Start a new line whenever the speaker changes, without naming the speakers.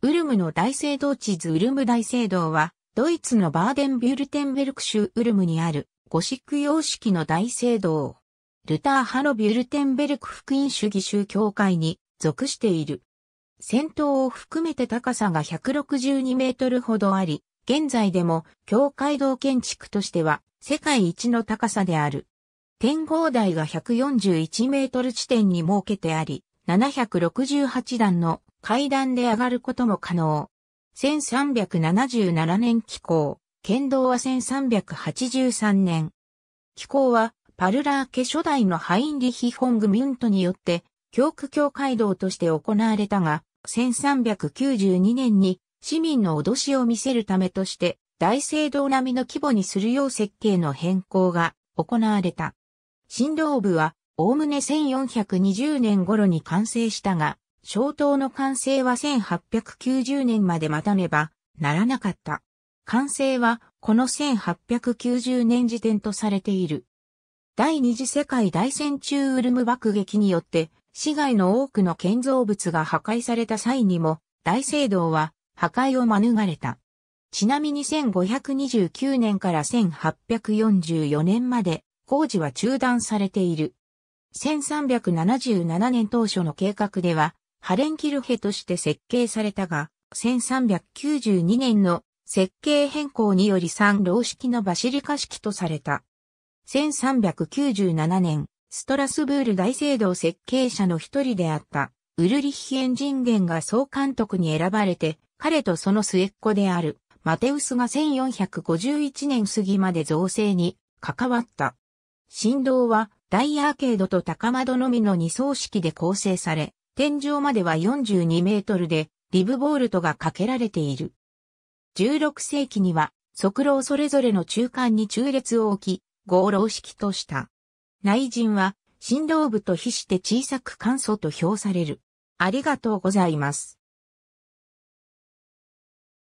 ウルムの大聖堂地図ウルム大聖堂は、ドイツのバーデンビュルテンベルク州ウルムにある、ゴシック様式の大聖堂。ルター派のビュルテンベルク福音主義宗教会に属している。先頭を含めて高さが162メートルほどあり、現在でも教会堂建築としては世界一の高さである。天望台が141メートル地点に設けてあり、768段の階段で上がることも可能。1377年気候、剣道は1383年。気候は、パルラー家初代のハインリヒ・ホング・ミュントによって、教区教会道として行われたが、1392年に市民の脅しを見せるためとして、大聖堂並みの規模にするよう設計の変更が行われた。振道部は、おおむね1420年頃に完成したが、小島の完成は1890年まで待たねばならなかった。完成はこの1890年時点とされている。第二次世界大戦中ウルム爆撃によって市外の多くの建造物が破壊された際にも大聖堂は破壊を免れた。ちなみに1529年から1844年まで工事は中断されている。1377年当初の計画ではハレンキルヘとして設計されたが、1392年の設計変更により三老式のバシリカ式とされた。1397年、ストラスブール大聖堂設計者の一人であった、ウルリヒエン人間が総監督に選ばれて、彼とその末っ子である、マテウスが1451年過ぎまで造成に関わった。振動は大アーケードと高窓のみの二層式で構成され、天井までは42メートルで、リブボールトがかけられている。16世紀には、側楼それぞれの中間に中列を置き、合楼式とした。内陣は、振動部と比して小さく簡素と評される。ありがとうございます。